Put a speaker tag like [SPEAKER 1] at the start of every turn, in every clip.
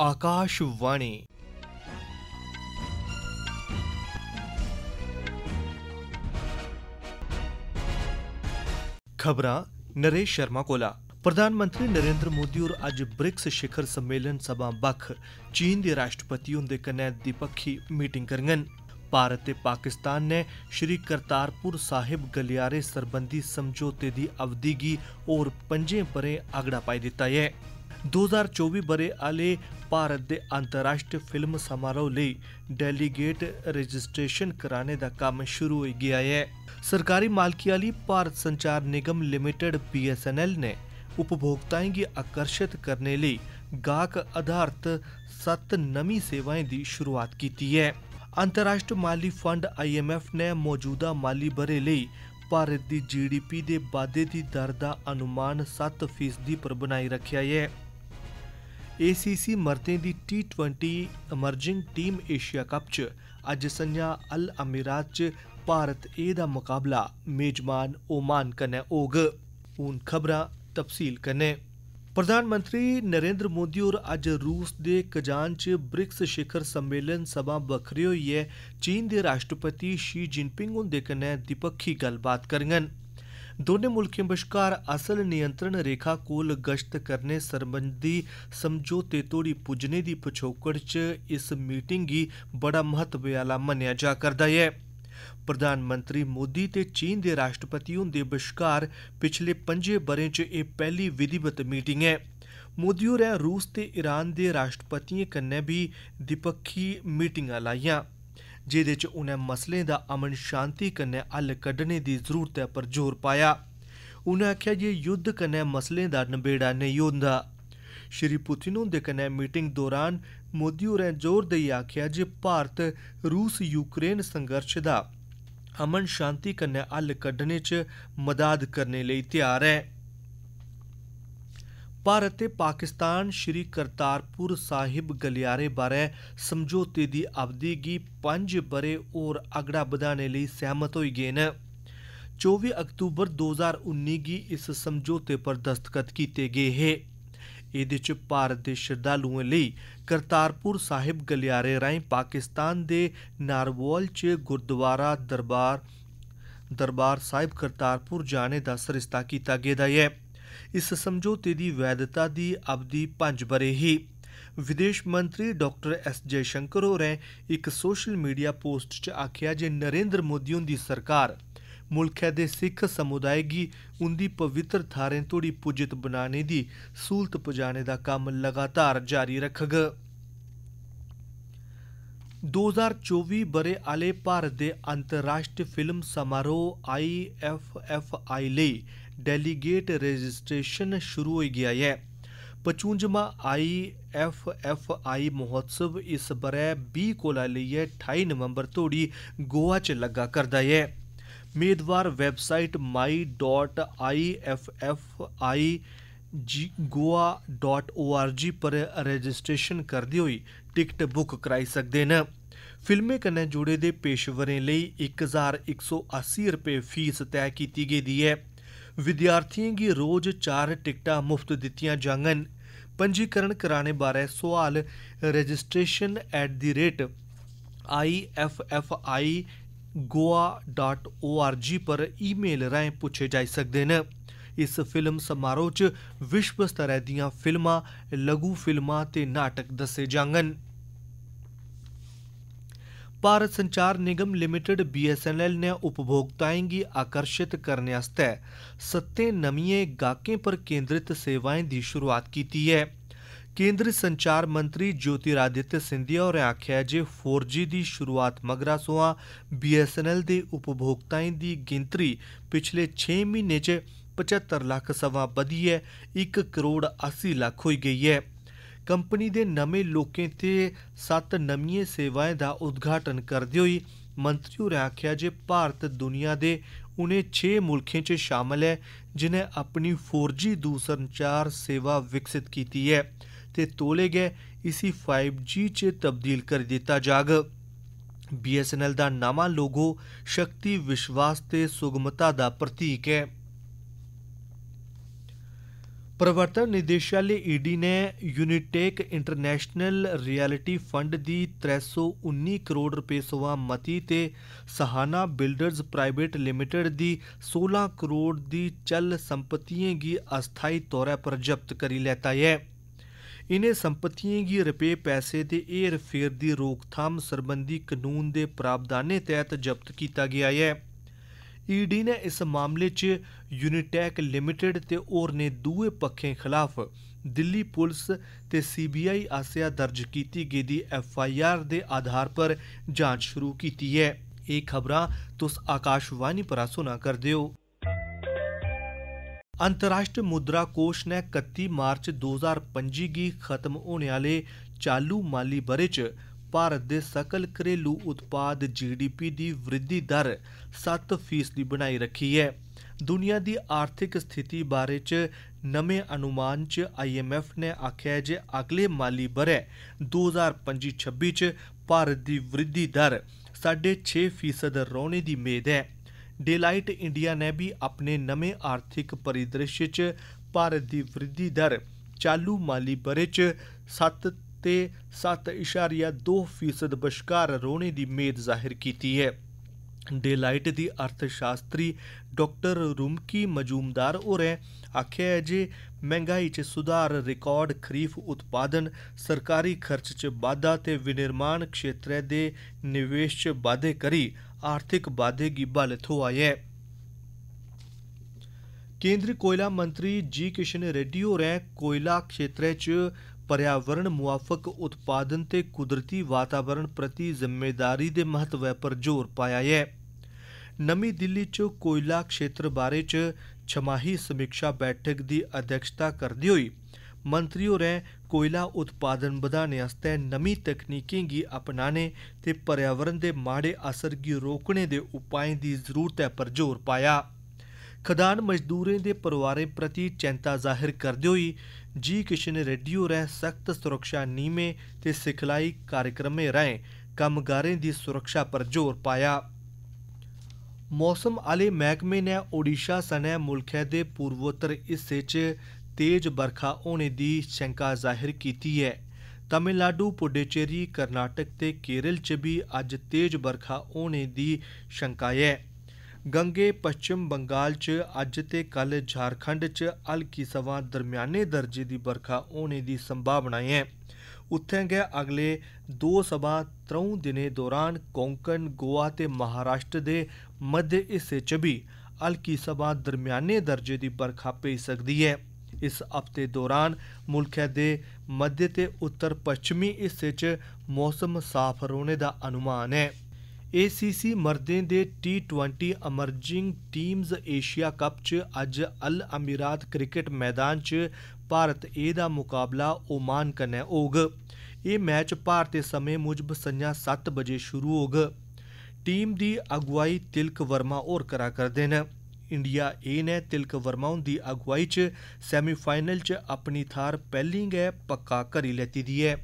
[SPEAKER 1] आकाशवाणी खबर नरेश शर्मा कोला प्रधानमंत्री नरेंद्र मोदी और अज ब्रिक्स शिखर सम्मेलन सभा बख चीन दे राष्ट्रपति हुंदे द्विपक्षी मीटिंग कर भारत ते पाकिस्तान ने श्री करतारपुर साहिब गलियारे संबंधी समझौते दी अवधि की और पंजे ब'रें अगड़ा पाई दिता है 2024 ਬਰੇ ਆਲੇ ਭਾਰਤ ਦੇ ਅੰਤਰਰਾਸ਼ਟਰੀ ਫਿਲਮ ਸਮਾਰੋਹ ਲਈ ਡੈਲੀਗੇਟ ਰਜਿਸਟ੍ਰੇਸ਼ਨ ਕਰਾਣੇ ਦਾ ਕੰਮ ਸ਼ੁਰੂ ਹੋ ਗਿਆ ਹੈ ਸਰਕਾਰੀ ਮਾਲਕੀ ਵਾਲੀ ਭਾਰਤ ਸੰਚਾਰ ਨਿਗਮ ਲਿਮਟਿਡ ਪੀਐਸਐਨਐਲ ਨੇ ਉਪਭੋਗਤਾਵਾਂ ਨੂੰ ਆਕਰਸ਼ਿਤ ਕਰਨ ਲਈ ਗਾਹਕ ਆਧਾਰਿਤ ਸੱਤ ਨਵੀਂ ਸੇਵਾਵਾਂ ਦੀ ਸ਼ੁਰੂਆਤ ਕੀਤੀ ਹੈ ਅੰਤਰਰਾਸ਼ਟਰੀ ਮਾਲੀ ਫੰਡ ਆਈਐਮਐਫ ਨੇ ਮੌਜੂਦਾ ਮਾਲੀ ਬਰੇ ਲਈ ਭਾਰਤ ਦੀ ਜੀਡੀਪੀ ਦੇ ਵਾਧੇ ਦੀ ਦਰ ਦਾ ਅਨੁਮਾਨ 7% ਪਰ ਬਣਾਈ ਰੱਖਿਆ ਹੈ ਏਸੀਸੀ ਮਰਦੇ ਦੀ T20 emerging team Asia cup 'ਚ ਅੱਜ ਸੰਜਾ ਅਲ ਅਮੀਰਾਤ 'ਚ ਭਾਰਤ ਏ ਦਾ ਮੁਕਾਬਲਾ ਮੇਜ਼ਬਾਨ ਓਮਾਨ ਕਨੇ ਹੋਗ ਹੁਣ ਖਬਰਾਂ ਤਫਸੀਲ ਕਨੇ ਪ੍ਰਧਾਨ ਮੰਤਰੀ ਨਰਿੰਦਰ ਮੋਦੀ ਔਰ ਅੱਜ ਰੂਸ ਦੇ ਕਜ਼ਾਨ 'ਚ ਬ੍ਰਿਕਸ ਸ਼ਿਖਰ ਸੰਮੇਲਨ ਸਭਾ ਬਖਰੀ ਹੋਈ ਹੈ ਚੀਨ ਦੇ ਰਾਸ਼ਟਰਪਤੀ ਸ਼ੀ ਜਿਨਪਿੰਗ ਹੁੰਦੇ ਕਨੇ ਦਿਪੱਖੀ ਗੱਲਬਾਤ ਕਰਨਗੇ ਦੋਨੇ ਮੁਲਕਾਂ ਵਿਚਕਾਰ ਅਸਲ ਨਿਯੰਤਰਣ ਰੇਖਾ ਕੋਲ ਗਸ਼ਤ ਕਰਨੇ ਸੰਬੰਧੀ ਸਮਝੌਤੇ ਤੋੜੀ ਪੁੱਜਨੇ ਦੀ ਪਛੋਕੜ 'ਚ ਇਸ ਮੀਟਿੰਗ ਹੀ ਬੜਾ ਮਹੱਤਵ ਵਾਲਾ ਮੰਨਿਆ ਜਾ ਕਰਦਾ ਹੈ ਪ੍ਰਧਾਨ ਮੰਤਰੀ ਮੋਦੀ ਤੇ ਚੀਨ ਦੇ ਰਾਸ਼ਟਰਪਤੀ ਹੁੰਦੇ ਵਿਚਕਾਰ ਪਿਛਲੇ 5 ਬਰੇ 'ਚ ਇਹ ਪਹਿਲੀ ਵਿਧੀਵਤ ਮੀਟਿੰਗ ਹੈ ਮੋਦੀ ਹੋਰਾਂ ਰੂਸ ਤੇ ਈਰਾਨ ਦੇ ਰਾਸ਼ਟਰਪਤੀਆਂ ਕੰਨੇ ਵੀ ਦਿਪੱਖੀ ਮੀਟਿੰਗਾਂ ਲਾਈਆਂ जेह्दे च उ'नें मसलें दा अमन शांति कन्नै हल कड्ढने दी जरूरतै पर जोर पाया उ'नें आखेआ जे युद्ध कन्नै मसलें दा नबेड़ा नेईं होंदा श्री पुतिन हुंदे कन्नै मीटिंग दौरान मोदी होरें जोर देइयै आखेआ जे भारत रूस यूक्रेन संघर्श दा अमन शांति कन्नै हल कड्ढने च मदाद करने लेई तैयार ऐ ਭਾਰਤ ਤੇ ਪਾਕਿਸਤਾਨ ਸ਼੍ਰੀ ਕਰਤਾਰਪੁਰ ਸਾਹਿਬ ਗਲਿਆਰੇ ਬਾਰੇ ਸਮਝੌਤੇ ਦੀ ਅਵਧੀ ਗੀ 5 ਬਰੇ ਔਰ ਅਗੜਾ ਵਧਾਣੇ ਲਈ ਸਹਿਮਤ ਹੋਈ ਗਏ ਨੇ 24 ਅਕਤੂਬਰ 2019 ਗੀ ਇਸ ਸਮਝੌਤੇ ਪਰ ਦਸਤਖਤ ਕੀਤੇ ਗਏ ਹੈ ਇਹਦੇ ਚ ਭਾਰਤ ਦੇ ਸ਼ਰਧਾਲੂਆਂ ਲਈ ਕਰਤਾਰਪੁਰ ਸਾਹਿਬ ਗਲਿਆਰੇ ਰਾਹੀਂ ਪਾਕਿਸਤਾਨ ਦੇ ਨਾਰਵੋਲ ਚ ਗੁਰਦੁਆਰਾ ਦਰਬਾਰ ਦਰਬਾਰ ਸਾਹਿਬ ਕਰਤਾਰਪੁਰ ਜਾਣੇ ਦਾ ਸਰਸਤਾ ਕੀਤਾ ਗਿਆ ਹੈ ਇਸ ਸਮਝੌਤੇ ਦੀ ਵੈਧਤਾ ਦੀ ਅਵਧੀ 5 ਬਰੇ ਹੀ ਵਿਦੇਸ਼ ਮੰਤਰੀ ਡਾਕਟਰ ਐਸ ਜੇ ਸ਼ੰਕਰ ਹੋਰੈਂ ਇੱਕ ਸੋਸ਼ਲ ਮੀਡੀਆ ਪੋਸਟ 'ਚ ਆਖਿਆ ਜੇ ਨਰਿੰਦਰ ਮੋਦੀ ਦੀ ਸਰਕਾਰ ਮੁਲਕ ਦੇ ਸਿੱਖ ਸਮੁਦਾਇ ਦੀ ਉੰਦੀ ਪਵਿੱਤਰ ਥਾਰੇ ਤੋੜੀ ਪੂਜਿਤ ਬਣਾਣੇ ਦੀ ਸੂਲਤ ਪੁਜਾਣੇ ਦਾ ਕੰਮ ਲਗਾਤਾਰ ਜਾਰੀ ਰੱਖਗ 2024 ਬਰੇ ਆਲੇ ਭਾਰਤ ਦੇ ਅੰਤਰਰਾਸ਼ਟਰੀ ਫਿਲਮ ਸਮਾਰੋਹ ਆਈ ਲਈ ਡੈਲੀਗੇਟ ਰਜਿਸਟ੍ਰੇਸ਼ਨ ਸ਼ੁਰੂ ਹੋ ਗਿਆ ਹੈ पचुंजमा आई ਐਫ ਐਫ ਆਈ ਮਹੋਤਸਵ ਇਸ ਬਰੇ 20 ਕੋਲਾ ਲਈ 28 ਨਵੰਬਰ ਤੋੜੀ ਗੋਆ 'ਚ ਲੱਗਾ ਕਰਦਾ ਹੈ ਮੇਦਵਾਰ ਵੈਬਸਾਈਟ my.iffi.goa.org ਪਰ ਰਜਿਸਟ੍ਰੇਸ਼ਨ ਕਰਦੇ ਹੋਈ ਟਿਕਟ ਬੁੱਕ ਕਰਾਈ ਸਕਦੇ ਨੇ ਫਿਲਮੇ ਕਨੇ ਜੁੜੇ ਦੇ ਪੇਸ਼ਵਰੇ ਲਈ 1180 ਰੁਪਏ ਫੀਸ ਤੈਅ ਕੀਤੀ ਗਈ ਹੈ ਵਿਦਿਆਰਥੀਆਂ ਗੀ ਰੋਜ਼ ਚਾਰ ਟਿਕਟਾਂ ਮੁਫਤ ਦਿੱਤੀਆਂ ਜਾਂਗਨ ਪੰਜੀਕਰਨ ਕਰਾਣੇ ਬਾਰੇ ਸਵਾਲ registration at the rate iffi.goa.org ਪਰ ਈਮੇਲ ਰਾਹੀਂ ਪੁੱਛੇ ਜਾ ਸਕਦੇ ਨੇ ਇਸ ਫਿਲਮ ਸਮਾਰੋਹ 'ਚ ਵਿਸ਼ਵ ਦੀਆਂ ਫਿਲਮਾਂ ਲਘੂ ਫਿਲਮਾਂ ਤੇ ਨਾਟਕ ਦੱਸੇ ਜਾਂਗਨ भारत संचार निगम लिमिटेड बीएसएनएल ने उपभोक्ताएं गी आकर्षित करने आस्तै सत्तें नमियें गाह्कें पर केंद्रित सेवाएं दी शुरुआत कीती ऐ केंद्री संचार मंत्री ज्योतिरादित्य सिंधिया होरें आखेआ ऐ जे फोर जी दी शुरुआत मगरा सोआं बीएसएनएल दे उपभोक्ताएं दी गिनतरी पिछले छें म्हीनें च पचत्तर लक्ख सवां बधियै इक करोड़ अस्सी लक्ख होई गेई ऐ ਕੰਪਨੀ ਦੇ ਨਵੇਂ ਲੋਕਾਂ ਤੇ ਸੱਤ ਨਵੀਆਂ ਸੇਵਾਵਾਂ ਦਾ ਉਦਘਾਟਨ ਕਰਦੇ ਹੋਏ ਮੰਤਰੀ ਹੋਰਾਂ ਆਖਿਆ ਜੇ ਭਾਰਤ ਦੁਨੀਆ ਦੇ ਉਹਨੇ 6 ਮੁਲਕਾਂ 'ਚ ਸ਼ਾਮਲ ਹੈ ਜਿਨੇ ਆਪਣੀ 4G ਦੂਰਸੰਚਾਰ ਸੇਵਾ ਵਿਕਸਿਤ ਕੀਤੀ ਹੈ ਤੇ ਤੋਲੇ ਗਏ ਇਸੀ 5G 'ਚ ਤਬਦੀਲ ਕਰ ਦਿੱਤਾ ਜਾਗ BSNL ਦਾ ਨਵਾਂ ਲੋਗੋ ਸ਼ਕਤੀ ਵਿਸ਼ਵਾਸ ਤੇ ਸੁਗਮਤਾ ਦਾ ਪ੍ਰਤੀਕ ਹੈ ਪ੍ਰਵਰਤਨ ਨਿਦੇਸ਼ਾਲੇ ਈਡੀ ਨੇ ਯੂਨੀਟੇਕ ਇੰਟਰਨੈਸ਼ਨਲ ਰਿਐਲਿਟੀ ਫੰਡ ਦੀ 319 ਕਰੋੜ ਰੁਪਏ ਸਵਾ ਮਤੀ ਤੇ ਸਹਾਨਾ ਬਿਲਡਰਜ਼ ਪ੍ਰਾਈਵੇਟ ਲਿਮਟਿਡ ਦੀ 16 ਕਰੋੜ ਦੀ ਚੱਲ ਸੰਪਤੀਆਂ ਦੀ ਅਸਥਾਈ ਤੌਰ ਪਰ ਜ਼ਬਤ ਕਰੀ ਲੈਤਾ ਹੈ ਇਨੇ ਸੰਪਤੀਆਂ ਦੀ ਰੁਪਏ ਪੈਸੇ ਤੇ ਏਅਰ ਫੇਅਰ ਦੀ ਰੋਕਥਾਮ ਸਰਬੰਧੀ ਕਾਨੂੰਨ ਦੇ ਪ੍ਰਾਵਧਾਨੇ ਤਹਿਤ ਜ਼ਬਤ ਕੀਤਾ ਗਿਆ ਹੈ ਈਡੀ ਨੇ ਇਸ ਮਾਮਲੇ 'ਚ ਯੂਨੀਟੈਕ ਲਿਮਟਿਡ ਤੇ ਹੋਰ ਨੇ ਦੂਏ ਪੱਖੇ ਖਿਲਾਫ ਦਿੱਲੀ ਪੁਲਿਸ ਤੇ ਸੀਬੀਆਈ ਆਸਿਆ ਦਰਜ ਕੀਤੀ ਗਈ ਦੀ ਐਫਆਈਆਰ ਦੇ ਆਧਾਰ ਪਰ ਜਾਂਚ ਸ਼ੁਰੂ ਕੀਤੀ ਹੈ ਇਹ ਖਬਰਾਂ ਤੁਸ ਆਕਾਸ਼ਵਾਣੀ ਪਰ ਸੁਣਾ ਕਰਦੇ ਹੋ अंतर्राष्ट्रीय मुद्रा कोष ने 31 ਮਾਰਚ 2025 गी ਖਤਮ ਹੋਣ ਵਾਲੇ ਚਾਲੂ ਮਾਲੀ ब'रे च ਭਾਰਤ ਦੇ ਸਕਲ ਘਰੇਲੂ ਉਤਪਾਦ ਜੀਡੀਪੀ ਦੀ ਵਿਰਧੀ ਦਰ 7% ਬਣਾਈ ਰੱਖੀ ਹੈ ਦੁਨੀਆ ਦੀ ਆਰਥਿਕ ਸਥਿਤੀ ਬਾਰੇ ਚ ਨਵੇਂ ਅਨੁਮਾਨ ਚ ਆਈਐਮਐਫ ਨੇ ਆਖਿਆ ਜੇ ਅਗਲੇ ਮਾਲੀ ਬਰੇ 2025-26 ਚ ਭਾਰਤ ਦੀ ਵਿਰਧੀ ਦਰ 6.5% ਰੋਣੇ ਦੀ ਮੇਦ ਹੈ ਡੇਲਾਈਟ ਇੰਡੀਆ ਨੇ ਵੀ ਆਪਣੇ ਨਵੇਂ ਆਰਥਿਕ ਪਰਿਦ੍ਰਿਸ਼ ਚ ਭਾਰਤ ਦੀ ਵਿਰਧੀ ਦਰ ਚਾਲੂ ਮਾਲੀ ਬਰੇ ਚ 7 ਤੇ 7.2% ਬਸ਼ਕਾਰ ਰੋਣੇ ਦੀ ਮੇਦ ਜ਼ਾਹਿਰ ਕੀਤੀ ਹੈ ਡੇਲਾਈਟ ਦੀ ਅਰਥ ਸ਼ਾਸਤਰੀ ਡਾਕਟਰ ਰੁਮਕੀ ਮਜੂਮਦਾਰ ਹੋਰੇ ਆਖਿਆ ਹੈ ਜੇ ਮਹਿੰਗਾਈ 'ਚ ਸੁਧਾਰ ਰਿਕਾਰਡ ਖਰੀਫ ਉਤਪਾਦਨ ਸਰਕਾਰੀ ਖਰਚ 'ਚ ਵਾਧਾ ਤੇ ਵਿਨਿਰਮਾਣ ਖੇਤਰ ਦੇ ਨਿਵੇਸ਼ 'ਚ ਵਾਧੇ ਕਰੀ ਆਰਥਿਕ ਵਾਧੇ ਦੀ ਬਲਤ ਹੋਇਆ ਹੈ ਕੇਂਦਰੀ ਕੋਇਲਾ ਮੰਤਰੀ ਜੀ ਕਿਸ਼ਨ ਰੈੱਡੀ ਹੋਰੇ ਕੋਇਲਾ ਖੇਤਰ 'ਚ ਪਰਿਆਵਰਣ ਮੁਆਫਕ ਉਤਪਾਦਨ ਤੇ ਕੁਦਰਤੀ ਵਾਤਾਵਰਣ ਪ੍ਰਤੀ ਜ਼ਿੰਮੇਵਾਰੀ ਦੇ ਮਹੱਤਵ ਉੱਪਰ ਜ਼ੋਰ ਪਾਇਆ ਹੈ ਨਵੀਂ ਦਿੱਲੀ 'ਚ ਕੋਇਲਾ ਖੇਤਰ ਬਾਰੇ 'ਚ ਛਮਾਹੀ ਸਮੀਖਿਆ ਬੈਠਕ ਦੀ ਅਧਿਕਸ਼ਤਾ ਕਰਦੀ ਹੋਈ ਮੰਤਰੀ ਕੋਇਲਾ ਉਤਪਾਦਨ ਵਧਾਣੇ ਵਾਸਤੇ ਨਵੀਂ ਤਕਨੀਕੀ ਗੀ ਅਪਣਾਣੇ ਤੇ ਪਰਿਆਵਰਣ ਦੇ ਮਾੜੇ ਅਸਰ ਗੀ ਰੋਕਣੇ ਦੇ ਉਪਾਅ ਦੀ ਜ਼ਰੂਰਤ ਹੈ ਪਰ ਜ਼ੋਰ ਪਾਇਆ ਖਦਾਨ ਮਜ਼ਦੂਰਾਂ ਦੇ ਪਰਿਵਾਰਾਂ ਪ੍ਰਤੀ ਚਿੰਤਾ ਜ਼ਾਹਿਰ ਕਰਦੇ ਹੋਏ ਜੀ ਕਿਸ਼ਨ ਰੈਡੀਓ ਰਹਿ ਸਖਤ ਸੁਰੱਖਿਆ ਨੀਮੇ ਤੇ ਸਿਖਲਾਈ ਕਾਰਜਕ੍ਰਮੇ ਰਹੇ ਕੰਮਗਾਰਾਂ ਦੀ ਸੁਰੱਖਿਆ ਪਰ ਜ਼ੋਰ ਪਾਇਆ ਮੌਸਮ ਵਾਲੇ ਮਹਿਕਮੇ ਨੇ ਓਡੀਸ਼ਾ ਸਣੇ ਮੁਲਕੇ ਦੇ ਪੂਰਵੋਤਰ ਹਿੱਸੇ 'ਚ ਤੇਜ਼ ਬਰਖਾ ਹੋਣੇ ਦੀ ਸ਼ੰਕਾ ਜ਼ਾਹਿਰ ਕੀਤੀ ਹੈ ਤਮਿਲਨਾਡੂ ਪੁਡੇਚੇਰੀ ਕਰਨਾਟਕ ਤੇ ਕੇਰਲ 'ਚ ਵੀ ਅੱਜ ਤੇਜ਼ ਬਰਖਾ ਹੋਣੇ ਦੀ ਸ਼ੰਕਾ ਹੈ ਗੰਗੇ ਪੱਛਮ ਬੰਗਾਲ 'ਚ ਅੱਜ ਤੇ ਕੱਲ ਝਾਰਖੰਡ 'ਚ ਹਲਕੀ ਸਵਾ ਦਰਮਿਆਨੇ ਦਰਜੇ ਦੀ ਬਰਖਾ ਹੋਣੇ ਦੀ ਸੰਭਾਵਨਾ ਹੈ ਉੱਥੇ ਗਏ ਅਗਲੇ 2 ਸਵਾ 3 ਦਿਨੇ ਦੌਰਾਨ ਕੋਂਕਣ ਗੋਆ ਤੇ ਮਹਾਰਾਸ਼ਟਰ ਦੇ ਮੱਧ ਹਿੱਸੇ 'ਚ ਵੀ ਹਲਕੀ ਸਵਾ ਦਰਮਿਆਨੇ ਦਰਜੇ ਦੀ ਬਰਖਾ ਪੈ ਸਕਦੀ ਹੈ ਇਸ ਹਫਤੇ ਦੌਰਾਨ ਮੁਲਕ ਦੇ ਮੱਧ ਤੇ ਉੱਤਰ ਪੱਛਮੀ ਹਿੱਸੇ 'ਚ ਮੌਸਮ ਸਾਫ਼ ਰਹਿਣੇ ਦਾ ਅਨੁਮਾਨ ਹੈ ਏਸੀਸੀ ਮਰਦੇ ਦੇ T20 ਅਮਰਜਿੰਗ ਟੀਮਜ਼ ਏਸ਼ੀਆ ਕੱਪ 'ਚ ਅੱਜ ਅਲ ਅਮੀਰਾਤ ਕ੍ਰਿਕਟ ਮੈਦਾਨ 'ਚ ਭਾਰਤ A ਦਾ ਮੁਕਾਬਲਾ ਓਮਾਨ ਕਨੇ ਹੋਗ ਇਹ ਮੈਚ ਭਾਰਤੀ ਸਮੇਂ ਮੁਜਬ ਸੰਜਾ 7 ਵਜੇ ਸ਼ੁਰੂ ਹੋਗ ਟੀਮ ਦੀ ਅਗਵਾਈ ਤਿਲਕ ਵਰਮਾ ਹੋਰ ਕਰਾ ਕਰਦੇ ਨੇ ਇੰਡੀਆ A ਨੇ ਤਿਲਕ ਵਰਮਾ ਦੀ ਅਗਵਾਈ 'ਚ ਸੈਮੀਫਾਈਨਲ 'ਚ ਆਪਣੀ ਥਾਰ ਪਹਿਲੀ ਗੈ ਪੱਕਾ ਕਰੀ ਲੈਤੀ ਦੀ ਹੈ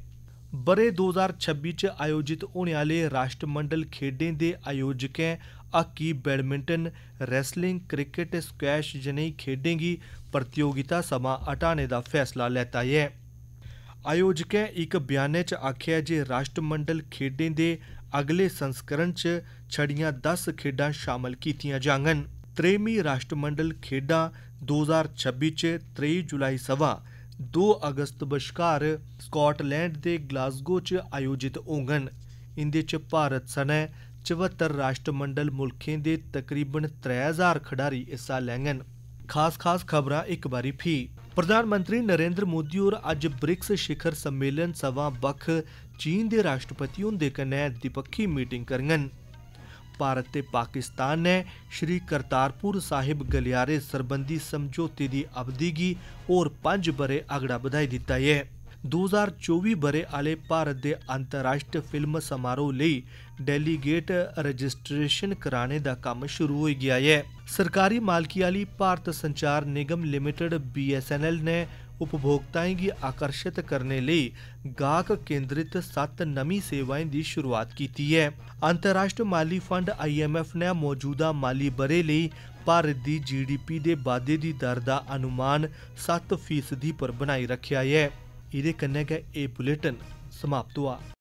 [SPEAKER 1] ਬਰੇ 2026 ਚ ਆਯੋਜਿਤ ਹੋਣ ਵਾਲੇ ਰਾਸ਼ਟਰਮੰਡਲ ਖੇਡਾਂ ਦੇ ਆਯੋਜਕਾਂ ਆਕੀ ਬੈਡਮਿੰਟਨ ਰੈਸਲਿੰਗ ਕ੍ਰਿਕਟ ਸਕੁਐਸ਼ ਜਨੇਹੀ ਖੇਡੇਗੀ ਪ੍ਰਤੀਯੋਗਿਤਾ ਸਮਾਂ ਹਟਾਣੇ ਦਾ ਫੈਸਲਾ ਲੈਤਾ ਹੈ ਆਯੋਜਕਾਂ ਇੱਕ ਬਿਆਨੇ ਚ ਆਖਿਆ ਜੇ ਰਾਸ਼ਟਰਮੰਡਲ ਖੇਡਾਂ ਦੇ ਅਗਲੇ ਸੰਸਕਰਣ ਚ ਛੜੀਆਂ 10 ਖੇਡਾਂ ਸ਼ਾਮਲ ਕੀਤੀਆਂ ਜਾਣਗੀਆਂ 3ਵੀਂ ਰਾਸ਼ਟਰਮੰਡਲ ਖੇਡਾਂ 2026 ਚ 23 ਜੁਲਾਈ ਸਵਾ 2 ਅਗਸਤ ਬਸ਼ਕਾਰ ਸਕਾਟਲੈਂਡ ਦੇ ਗਲਾਸਗੋ 'ਚ ਆਯੋਜਿਤ ਹੋਣਗਨ ਇੰਦੇ 'ਚ ਭਾਰਤ ਸਣੇ 74 ਰਾਸ਼ਟਰਮੰਡਲ ਮੁਲਕਾਂ ਦੇ ਤਕਰੀਬਨ 3000 ਖਿਡਾਰੀ ਹਿੱਸਾ ਲੈਣਗੇ ਖਾਸ-ਖਾਸ ਖਬਰਾਂ ਇੱਕ ਵਾਰੀ ਫੀ ਪ੍ਰਧਾਨ ਮੰਤਰੀ ਨਰਿੰਦਰ ਮੋਦੀ ਹੋਰ ਅੱਜ ਬ੍ਰਿਕਸ ਸ਼ਿਖਰ ਸੰਮੇਲਨ ਸਵਾ ਬਖ ਚੀਨ ਦੇ ਰਾਸ਼ਟਰਪਤੀ ਹੁੰਦੇ ਕਨੇ ਦਿਪੱਖੀ ਮੀਟਿੰਗ ਕਰਨਗੇ ਭਾਰਤ ਤੇ ਪਾਕਿਸਤਾਨ ਨੇ ਸ਼੍ਰੀ ਕਰਤਾਰਪੁਰ ਸਾਹਿਬ ਗਲਿਆਰੇ ਸਰਬੰਧੀ ਸਮਝੌਤੇ ਦੀ ਅਵਧੀ ਹੋਰ 5 ਬਰੇ ਅਗੜਾ ਵਧਾਈ ਦਿੱਤਾ ਹੈ 2024 ਬਰੇ ਆਲੇ ਭਾਰਤ ਦੇ ਅੰਤਰਰਾਸ਼ਟਰੀ ਫਿਲਮ ਸਮਾਰੋਹ ਲਈ ਡੈਲੀਗੇਟ ਰਜਿਸਟ੍ਰੇਸ਼ਨ ਕਰਾਣੇ ਦਾ ਕੰਮ ਸ਼ੁਰੂ ਹੋ ਗਿਆ ਹੈ ਸਰਕਾਰੀ ਮਾਲਕੀ ਵਾਲੀ ਭਾਰਤ ਸੰਚਾਰ ਨਿਗਮ ਲਿਮਟਿਡ ਬੀਐਸਐਨਐਲ ਨੇ ਉਪਭੋਗਤਾਵਾਂ ਗੀ ਆਕਰਸ਼ਿਤ ਕਰਨ ਲਈ ਗਾਹਕ ਕੇਂਦਰਿਤ ਸੱਤ ਨਵੀਂ ਸੇਵਾਵਾਂ ਦੀ ਸ਼ੁਰੂਆਤ ਕੀਤੀ ਹੈ ਅੰਤਰਰਾਸ਼ਟਰੀ ਮਾਲੀ ਫੰਡ ਆਈਐਮਐਫ ਨੇ ਮੌਜੂਦਾ ਮਾਲੀ ਬਰੇ ਲਈ ਭਾਰਤ ਦੀ ਜੀਡੀਪੀ ਦੇ ਵਾਧੇ ਦੀ ਦਰ ਦਾ ਅਨੁਮਾਨ 7% ਪਰ ਬਣਾਈ ਰੱਖਿਆ ਹੈ ਇਹਦੇ ਕੰਨੇ ਕਿ ਇਹ ਬੁਲੇਟਿਨ ਸਮਾਪਤ ਹੋਆ